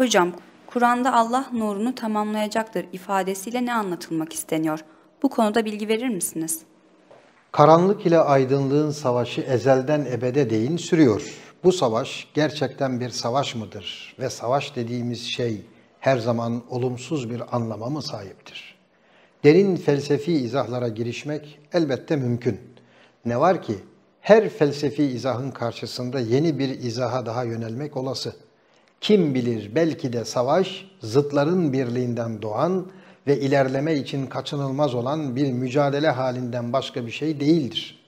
Hocam, Kur'an'da Allah nurunu tamamlayacaktır ifadesiyle ne anlatılmak isteniyor? Bu konuda bilgi verir misiniz? Karanlık ile aydınlığın savaşı ezelden ebede değin sürüyor. Bu savaş gerçekten bir savaş mıdır ve savaş dediğimiz şey her zaman olumsuz bir anlama mı sahiptir? Derin felsefi izahlara girişmek elbette mümkün. Ne var ki her felsefi izahın karşısında yeni bir izaha daha yönelmek olası. Kim bilir belki de savaş zıtların birliğinden doğan ve ilerleme için kaçınılmaz olan bir mücadele halinden başka bir şey değildir.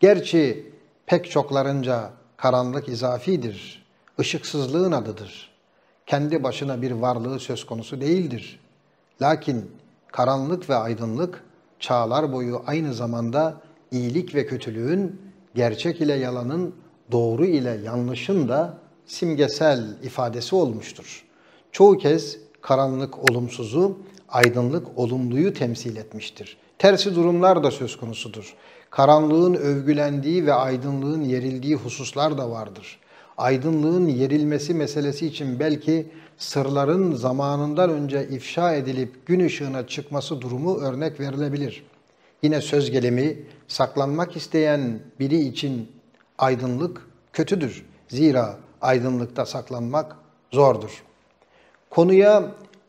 Gerçi pek çoklarınca karanlık izafidir, ışıksızlığın adıdır. Kendi başına bir varlığı söz konusu değildir. Lakin karanlık ve aydınlık çağlar boyu aynı zamanda iyilik ve kötülüğün, gerçek ile yalanın, doğru ile yanlışın da simgesel ifadesi olmuştur. Çoğu kez karanlık olumsuzu, aydınlık olumluyu temsil etmiştir. Tersi durumlar da söz konusudur. Karanlığın övgülendiği ve aydınlığın yerildiği hususlar da vardır. Aydınlığın yerilmesi meselesi için belki sırların zamanından önce ifşa edilip gün ışığına çıkması durumu örnek verilebilir. Yine söz gelimi saklanmak isteyen biri için aydınlık kötüdür. Zira aydınlıkta saklanmak zordur. Konuya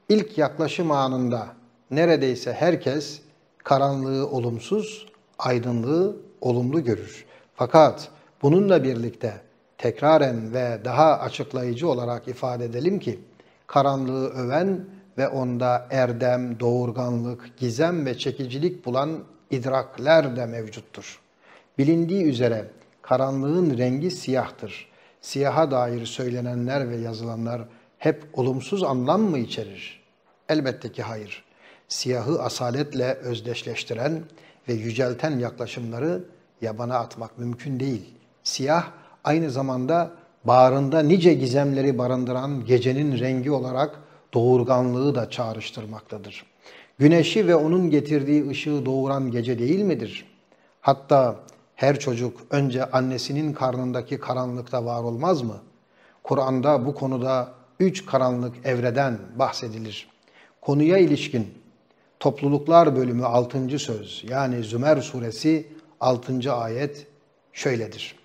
ilk yaklaşım anında neredeyse herkes karanlığı olumsuz, aydınlığı olumlu görür. Fakat bununla birlikte tekraren ve daha açıklayıcı olarak ifade edelim ki karanlığı öven ve onda erdem, doğurganlık, gizem ve çekicilik bulan idrakler de mevcuttur. Bilindiği üzere karanlığın rengi siyahtır siyaha dair söylenenler ve yazılanlar hep olumsuz anlam mı içerir? Elbette ki hayır. Siyahı asaletle özdeşleştiren ve yücelten yaklaşımları yabana atmak mümkün değil. Siyah aynı zamanda bağrında nice gizemleri barındıran gecenin rengi olarak doğurganlığı da çağrıştırmaktadır. Güneşi ve onun getirdiği ışığı doğuran gece değil midir? Hatta her çocuk önce annesinin karnındaki karanlıkta var olmaz mı? Kur'an'da bu konuda üç karanlık evreden bahsedilir. Konuya ilişkin Topluluklar bölümü 6. söz yani Zümer suresi 6. ayet şöyledir.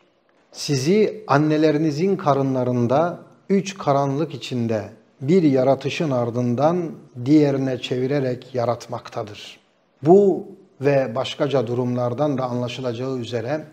Sizi annelerinizin karınlarında üç karanlık içinde bir yaratışın ardından diğerine çevirerek yaratmaktadır. Bu ve başkaca durumlardan da anlaşılacağı üzere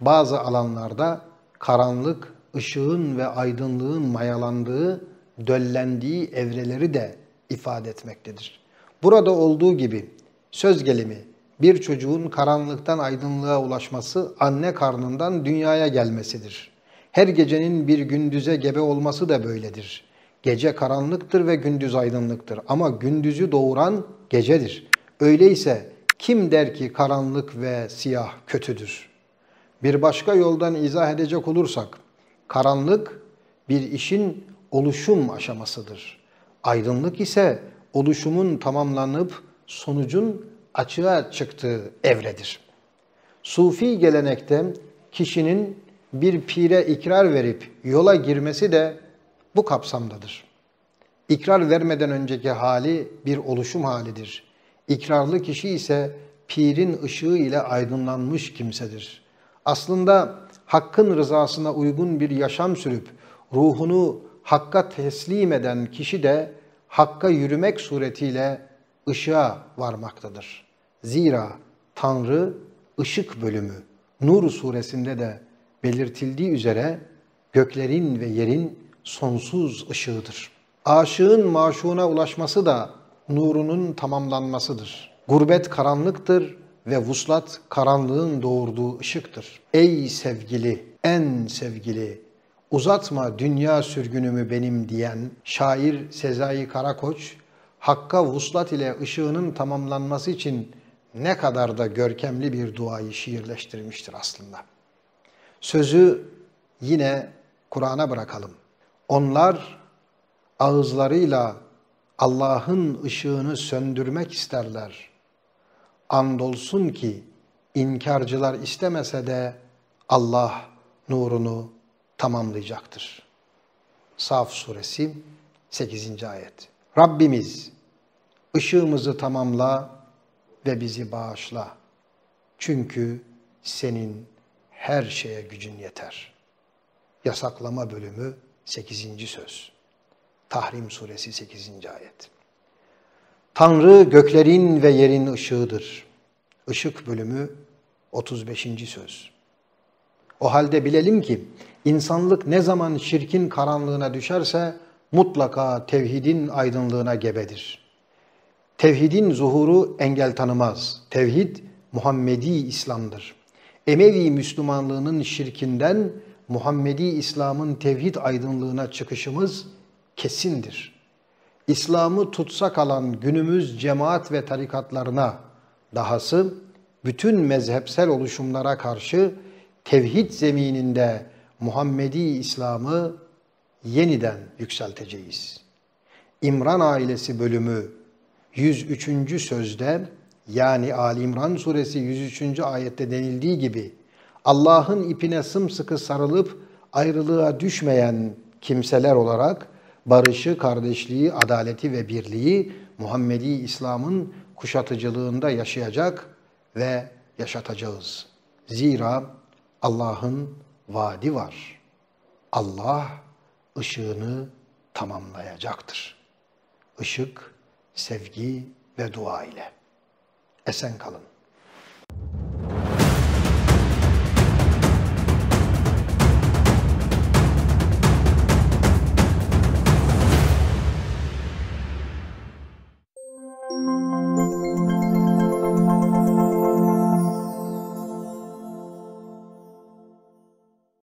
bazı alanlarda karanlık, ışığın ve aydınlığın mayalandığı, döllendiği evreleri de ifade etmektedir. Burada olduğu gibi söz gelimi bir çocuğun karanlıktan aydınlığa ulaşması anne karnından dünyaya gelmesidir. Her gecenin bir gündüze gebe olması da böyledir. Gece karanlıktır ve gündüz aydınlıktır ama gündüzü doğuran gecedir. Öyleyse kim der ki karanlık ve siyah kötüdür? Bir başka yoldan izah edecek olursak, karanlık bir işin oluşum aşamasıdır. Aydınlık ise oluşumun tamamlanıp sonucun açığa çıktığı evredir. Sufi gelenekte kişinin bir pire ikrar verip yola girmesi de bu kapsamdadır. İkrar vermeden önceki hali bir oluşum halidir. İkrarlı kişi ise pirin ışığı ile aydınlanmış kimsedir. Aslında hakkın rızasına uygun bir yaşam sürüp ruhunu hakka teslim eden kişi de hakka yürümek suretiyle ışığa varmaktadır. Zira Tanrı ışık bölümü Nur suresinde de belirtildiği üzere göklerin ve yerin sonsuz ışığıdır. Aşığın maşuğuna ulaşması da nurunun tamamlanmasıdır. Gurbet karanlıktır ve vuslat karanlığın doğurduğu ışıktır. Ey sevgili, en sevgili, uzatma dünya sürgünümü benim diyen şair Sezai Karakoç, Hakk'a vuslat ile ışığının tamamlanması için ne kadar da görkemli bir duayı şiirleştirmiştir aslında. Sözü yine Kur'an'a bırakalım. Onlar ağızlarıyla Allah'ın ışığını söndürmek isterler. Andolsun ki inkarcılar istemese de Allah nurunu tamamlayacaktır. Saf suresi 8. ayet. Rabbimiz ışığımızı tamamla ve bizi bağışla. Çünkü senin her şeye gücün yeter. Yasaklama bölümü 8. söz. Tahrim suresi 8. ayet. Tanrı göklerin ve yerin ışığıdır. Işık bölümü 35. söz. O halde bilelim ki insanlık ne zaman şirkin karanlığına düşerse mutlaka tevhidin aydınlığına gebedir. Tevhidin zuhuru engel tanımaz. Tevhid Muhammedi İslam'dır. Emevi Müslümanlığının şirkinden Muhammedi İslam'ın tevhid aydınlığına çıkışımız kesindir. İslam'ı tutsak alan günümüz cemaat ve tarikatlarına, dahası bütün mezhepsel oluşumlara karşı tevhid zemininde Muhammedi İslam'ı yeniden yükselteceğiz. İmran ailesi bölümü 103. sözde yani Ali İmran suresi 103. ayette denildiği gibi Allah'ın ipine sımsıkı sarılıp ayrılığa düşmeyen kimseler olarak barışı, kardeşliği, adaleti ve birliği Muhammedi İslam'ın kuşatıcılığında yaşayacak ve yaşatacağız. Zira Allah'ın vaadi var. Allah ışığını tamamlayacaktır. Işık, sevgi ve dua ile. Esen kalın.